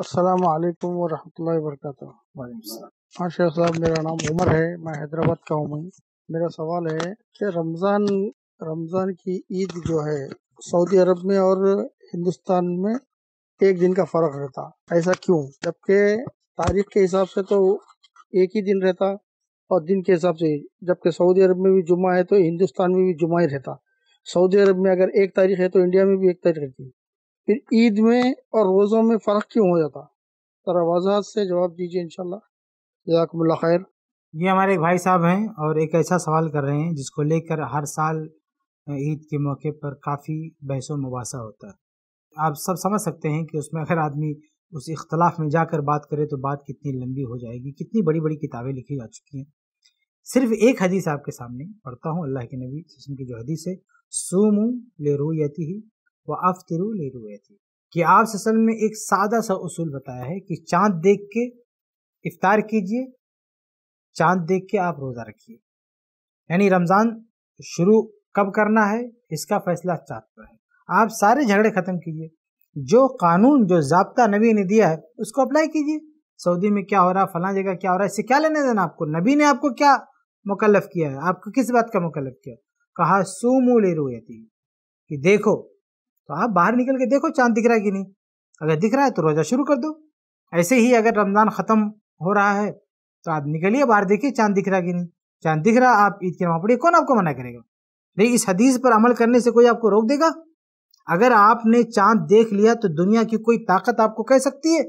अस्सलाम वरह वरहमतुल्लाहि हाँ शेख साहब मेरा नाम उमर है मैं हैदराबाद का हूँ मैं मेरा सवाल है कि रमज़ान रमज़ान की ईद जो है सऊदी अरब में और हिंदुस्तान में एक दिन का फ़र्क रहता ऐसा क्यों जबकि तारीख के हिसाब से तो एक ही दिन रहता और दिन के हिसाब से जबकि सऊदी अरब में भी जुमा है तो हिंदुस्तान में भी जुमा ही रहता सऊदी अरब में अगर एक तारीख है तो इंडिया में भी एक तारीख रहती है फिर ईद में और रोज़ों में फ़र्क क्यों हो जाता ज़रा से जवाब दीजिए इन जजाकमल्ला खैर ये हमारे एक भाई साहब हैं और एक ऐसा सवाल कर रहे हैं जिसको लेकर हर साल ईद के मौके पर काफ़ी बहस मुबासा होता है आप सब समझ सकते हैं कि उसमें अगर आदमी उस इख्तलाफ में जाकर बात करे तो बात कितनी लंबी हो जाएगी कितनी बड़ी बड़ी किताबें लिखी जा चुकी हैं सिर्फ एक हदीस आपके सामने पढ़ता हूँ अल्लाह के नबी वसम की जो हदीस है सोमू ले रोयती ही वह अफ्तरू ले रुए थी कि आप ससल में एक सादा सा उसूल बताया है कि चांद देख के इफ्तार कीजिए चांद देख के आप रोज़ा रखिए यानी रमज़ान शुरू कब करना है इसका फैसला चाँद पर है आप सारे झगड़े ख़त्म कीजिए जो कानून जो जबता नबी ने दिया है उसको अप्लाई कीजिए सऊदी में क्या हो रहा है फला जगह क्या हो रहा है इससे क्या लेने देना आपको नबी ने आपको क्या मुकलफ किया है आपको किस बात का मुकलफ किया कहा सूमू ले थी कि देखो तो आप बाहर निकल के देखो चांद दिख रहा है कि नहीं अगर दिख रहा है तो रोज़ा शुरू कर दो ऐसे ही अगर रमज़ान ख़त्म हो रहा है तो आप निकलिए बाहर देखिए चांद दिख रहा कि नहीं चांद दिख रहा आप ईद की नमाज पढ़िए कौन आपको मना करेगा नहीं इस हदीस पर अमल करने से कोई आपको रोक देगा अगर आपने चांद देख लिया तो दुनिया की कोई ताकत आपको कह सकती है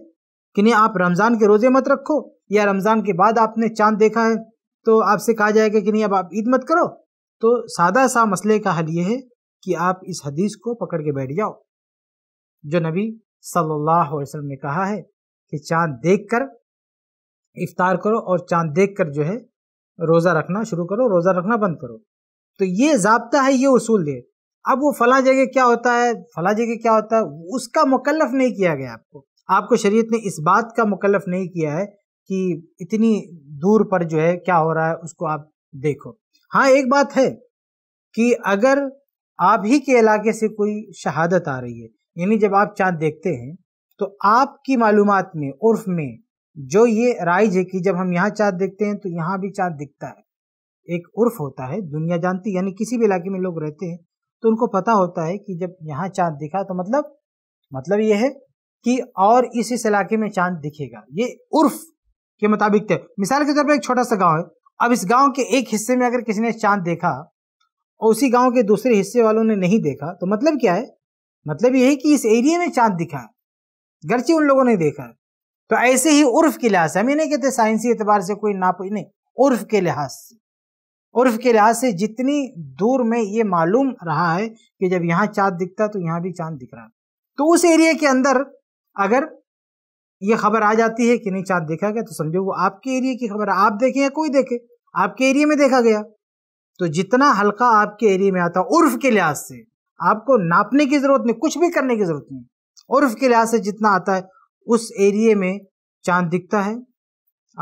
कि नहीं आप रमज़ान के रोज़े मत रखो या रमज़ान के बाद आपने चांद देखा है तो आपसे कहा जाएगा कि नहीं अब आप ईद मत करो तो सादा सा मसले का हल ये है कि आप इस हदीस को पकड़ के बैठ जाओ जो नबी सल्लल्लाहु अलैहि वसल्लम ने कहा है कि चांद देख कर इफ्तार करो और चांद देख कर जो है रोज़ा रखना शुरू करो रोज़ा रखना बंद करो तो ये जबता है ये उसूल दे अब वो फला जगह क्या होता है फला जगह क्या होता है उसका मुकलफ नहीं किया गया आपको आपको शरीयत ने इस बात का मुकलफ नहीं किया है कि इतनी दूर पर जो है क्या हो रहा है उसको आप देखो हाँ एक बात है कि अगर आप ही के इलाके से कोई शहादत आ रही है यानी जब आप चाँद देखते हैं तो आपकी मालूम में उर्फ में जो ये राइज है कि जब हम यहाँ चांद देखते हैं तो यहाँ भी चांद दिखता है एक उर्फ होता है दुनिया जानती यानी किसी भी इलाके में लोग रहते हैं तो उनको पता होता है कि जब यहाँ चांद दिखा तो मतलब मतलब ये है कि और इस इस इलाके में चांद दिखेगा ये उर्फ के मुताबिक थे मिसाल के तौर पर एक छोटा सा गांव है अब इस गांव के एक हिस्से में अगर किसी ने चांद देखा और उसी गांव के दूसरे हिस्से वालों ने नहीं देखा तो मतलब क्या है मतलब यही कि इस एरिया में चांद दिखा गर्ची उन लोगों ने देखा तो ऐसे ही उर्फ के लिहाज से हम ये नहीं कहते साइंसी एतबार से कोई नाप नहीं उर्फ के लिहाज से उर्फ के लिहाज से जितनी दूर में ये मालूम रहा है कि जब यहाँ चाँद दिखता तो यहाँ भी चांद दिख रहा तो उस एरिया के अंदर अगर ये खबर आ जाती है कि नहीं चांद देखा गया तो समझो वो आपके एरिया की खबर आप देखें या कोई देखे आपके एरिया में देखा गया तो जितना हल्का आपके एरिया में आता उर्फ के लिहाज से आपको नापने की जरूरत नहीं कुछ भी करने की जरूरत नहीं उर्फ के लिहाज से जितना आता है उस एरिए में चांद दिखता है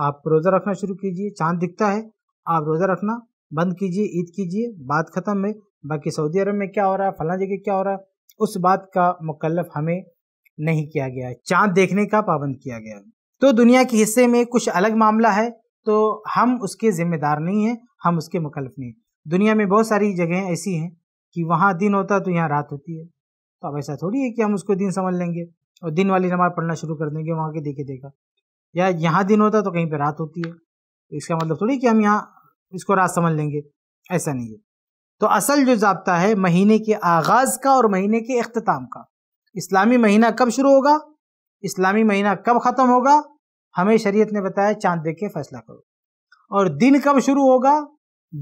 आप रोज़ा रखना शुरू कीजिए चांद दिखता है आप रोज़ा रखना बंद कीजिए ईद कीजिए बात ख़त्म है बाकी सऊदी अरब में क्या हो रहा है फला जगह क्या हो रहा है उस बात का मुकलफ हमें नहीं किया गया है चांद देखने का पाबंद किया गया है तो दुनिया के हिस्से में कुछ अलग मामला है तो हम उसके ज़िम्मेदार नहीं हैं हम उसके मुकलफ नहीं दुनिया में बहुत सारी जगहें ऐसी हैं कि वहाँ दिन होता है तो यहाँ रात होती है तो अब ऐसा थोड़ी है कि हम उसको दिन समझ लेंगे और दिन वाली नमाज पढ़ना शुरू कर देंगे वहाँ के देखे देखा या यहाँ दिन होता तो कहीं पर रात होती है तो इसका मतलब थोड़ी कि हम यहाँ इसको रात समझ लेंगे ऐसा नहीं है तो असल जो जबता है महीने के आगाज़ का और महीने के अख्ताम का इस्लामी महीना कब शुरू होगा इस्लामी महीना कब ख़त्म होगा हमें शरीयत ने बताया चांद देख के फैसला करो और दिन कब शुरू होगा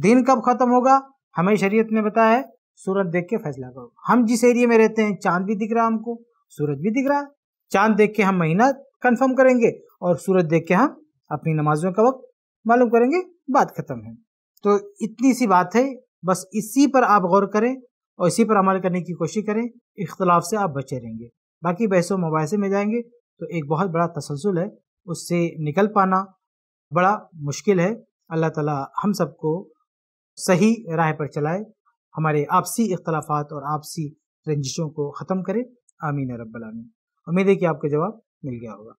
दिन कब खत्म होगा हमें शरीयत ने बताया है सूरज देख के फैसला करो हम जिस एरिया में रहते हैं चांद भी दिख रहा है हमको सूरज भी दिख रहा है चांद देख के हम महीना कंफर्म करेंगे और सूरज देख के हम अपनी नमाजों का वक्त मालूम करेंगे बात खत्म है तो इतनी सी बात है बस इसी पर आप गौर करें और इसी पर अमल करने की कोशिश करें इख्तलाफ से आप बचे रहेंगे बाकी बहसों मुबासे में जाएंगे तो एक बहुत बड़ा तसलसल है उससे निकल पाना बड़ा मुश्किल है अल्लाह ताला हम सबको सही राह पर चलाए हमारे आपसी इख्तलाफात और आपसी रंजिशों को ख़त्म करे आमीन रब्बल आमीन उम्मीद है कि आपका जवाब मिल गया होगा